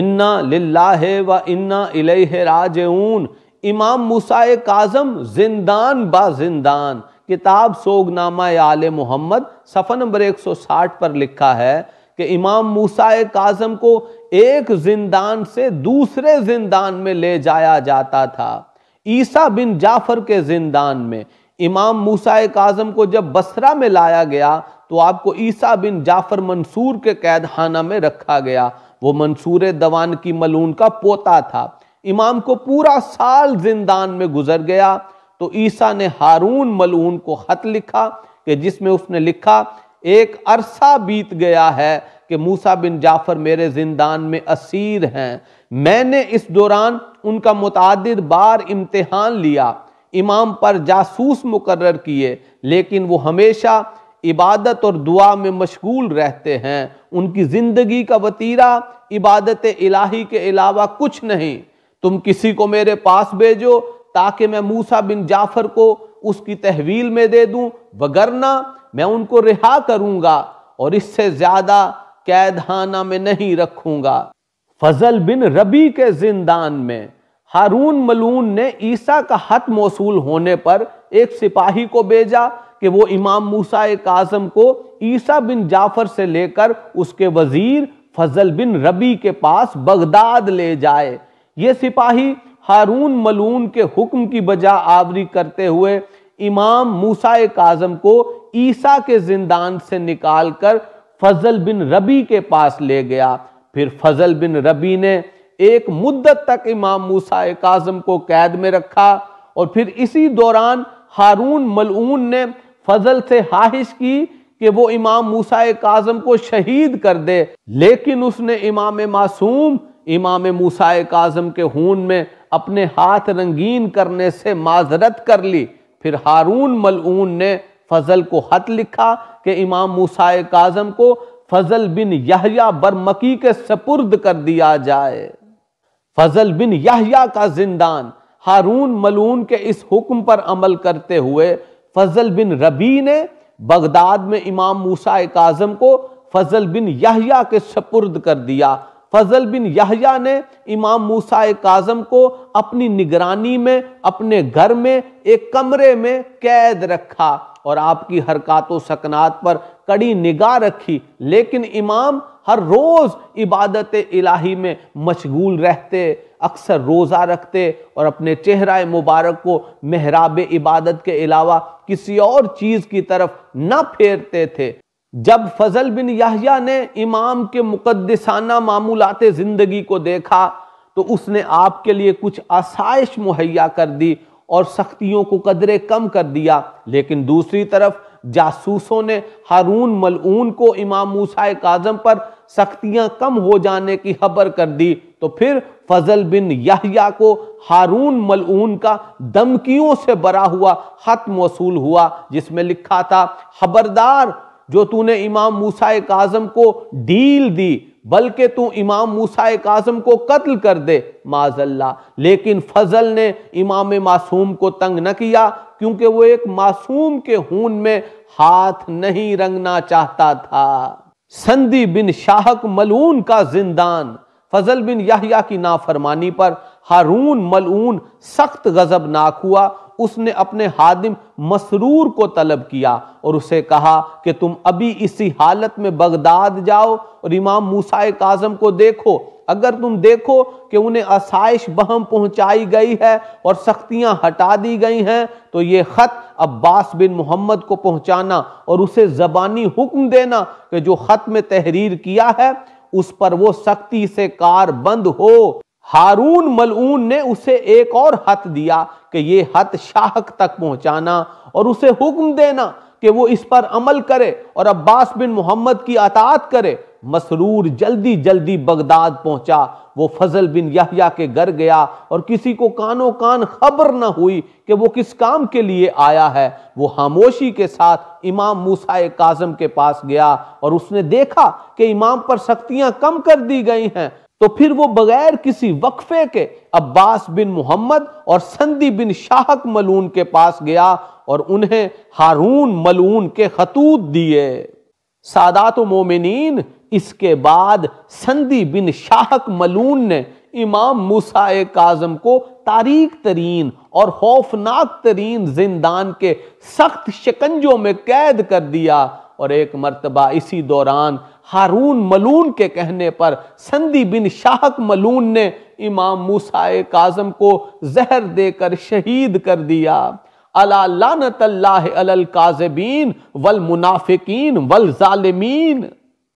इन्ना लिल्लाह व इन्ना इलेह राज इमाम मुसाए काजम जिंदान बा जिंदान किताब सोगनामा आले मोहम्मद सफ़र नंबर 160 पर लिखा है कि इमाम मूसा काजम को एक जिंदान से दूसरे जिंदान में ले जाया जाता था ईसा बिन जाफर के जिंदान में इमाम मूसा काजम को जब बसरा में लाया गया तो आपको ईसा बिन जाफर मंसूर के कैद खाना में रखा गया वो मंसूर दवान की मलून का पोता था इमाम को पूरा साल जिंदान में गुजर गया तो ईसा ने हारून मलून को खत लिखा कि जिसमें उसने लिखा एक अरसा बीत गया है कि मूसा बिन जाफर मेरे जिंदान में असीर हैं मैंने इस दौरान उनका मुतद बार इम्तहान लिया इमाम पर जासूस मुकर किए लेकिन वो हमेशा इबादत और दुआ में मशगूल रहते हैं उनकी ज़िंदगी का वतीरा इबादत इलाही के अलावा कुछ नहीं तुम किसी को मेरे पास भेजो ताकि मैं मूसा बिन जाफर को उसकी तहवील में दे दूँ वगरना मैं उनको रिहा करूंगा और इससे ज़्यादा कैदहाना में नहीं रखूंगा फजल बिन रबी के जिंदान में हारून मलून ने ईसा का हत मौसूल होने पर एक सिपाही को भेजा कि वो इमाम मूसा आजम को ईसा बिन जाफर से लेकर उसके वजीर फजल बिन रबी के पास बगदाद ले जाए ये सिपाही हारून मलून के हुक्म की बजा आवरी करते हुए इमाम मूसा काजम को ईसा के जिंदान से निकालकर फजल बिन रबी के पास ले गया फिर फजल बिन रबी ने एक मुद्दत तक इमाम मूसा काजम को कैद में रखा और फिर इसी दौरान हारून मलून ने फजल से ख्वाहिश की कि वो इमाम मूसा काजम को शहीद कर दे लेकिन उसने इमाम मासूम इमाम मूसा काजम के खून में अपने हाथ रंगीन करने से माजरत कर ली फिर हारून मलून ने फजल को हत लिखा कि इमाम मूसा काजम को फजल बिन यहया बरमकी के सपुर्द कर दिया जाए फजल बिन यहया का जिंदान हारून मलून के इस हुक्म पर अमल करते हुए फजल बिन रबी ने बगदाद में इमाम मूसा काजम को फजल बिन यहया के सपुर्द कर दिया फजल बिन यहया ने इमाम मूसा काजम को अपनी निगरानी में अपने घर में एक कमरे में कैद रखा और आपकी हरकत सकनात पर कड़ी निगाह रखी लेकिन इमाम हर रोज़ इबादत इलाही में मशगूल रहते अक्सर रोज़ा रखते और अपने चेहरा मुबारक को महराब इबादत के अलावा किसी और चीज़ की तरफ न फेरते थे जब फजल बिन याहिया ने इमाम के मुकदसाना मामूलात ज़िंदगी को देखा तो उसने आपके लिए कुछ आसाइश मुहैया कर दी और सख्तियों को कदरे कम कर दिया लेकिन दूसरी तरफ जासूसों ने हारून मलून को इमाम मूसा काजम पर सख्तियां कम हो जाने की खबर कर दी तो फिर फजल बिन यहया को हारून मलून का धमकियों से भरा हुआ खत मौसूल हुआ जिसमें लिखा था खबरदार जो तूने इमाम मूसा काजम को डील दी बल्कि तू इमाम मूसा काजम को कत्ल कर दे माजल्ला लेकिन फजल ने इमाम मासूम को तंग न किया क्योंकि वो एक मासूम के हून में हाथ नहीं रंगना चाहता था संदी बिन शाहक मलून का जिंदान फजल बिन याहिया की नाफरमानी पर हारून मलून सख्त गजबनाक हुआ उसने अपने हादिम मसरूर को तलब किया और उसे कहा कि तुम अभी इसी हालत में बगदाद जाओ और इमाम मूसा काजम को देखो अगर तुम देखो कि उन्हें आसाइश बहम पहुंचाई गई है और सख्तियां हटा दी गई हैं तो ये ख़त अब्बास बिन मोहम्मद को पहुंचाना और उसे ज़बानी हुक्म देना कि जो ख़त में तहरीर किया है उस पर वो सख्ती से कार बंद हो हारून मलून ने उसे एक और हत दिया कि ये हत शाहक तक पहुंचाना और उसे हुक्म देना कि वो इस पर अमल करे और अब्बास बिन मोहम्मद की अतात करे मसरूर जल्दी जल्दी बगदाद पहुंचा वो फजल बिन यहिया के घर गया और किसी को कानो कान खबर न हुई कि वो किस काम के लिए आया है वो खामोशी के साथ इमाम मूसा काजम के पास गया और उसने देखा कि इमाम पर सख्तियां कम कर दी गई हैं तो फिर वो बगैर किसी वक्फे के अब्बास बिन मोहम्मद और संदी बिन शाहक मलून के पास गया और उन्हें हारून मलून के खतूत दिए सादात मोमिन इसके बाद संदी बिन शाहक मलून ने इमाम मूसा काजम को तारीख तरीन और खौफनाक तरीन जिंदान के सख्त शिकंजों में कैद कर दिया और एक मरतबा इसी दौरान हारून मलून के कहने पर संदी बिन शाहक मलून ने इमाम मूसा काजम को जहर देकर शहीद कर दिया अला लानत अल्लाह काजबीन वल मुनाफिकीन वल जालिमीन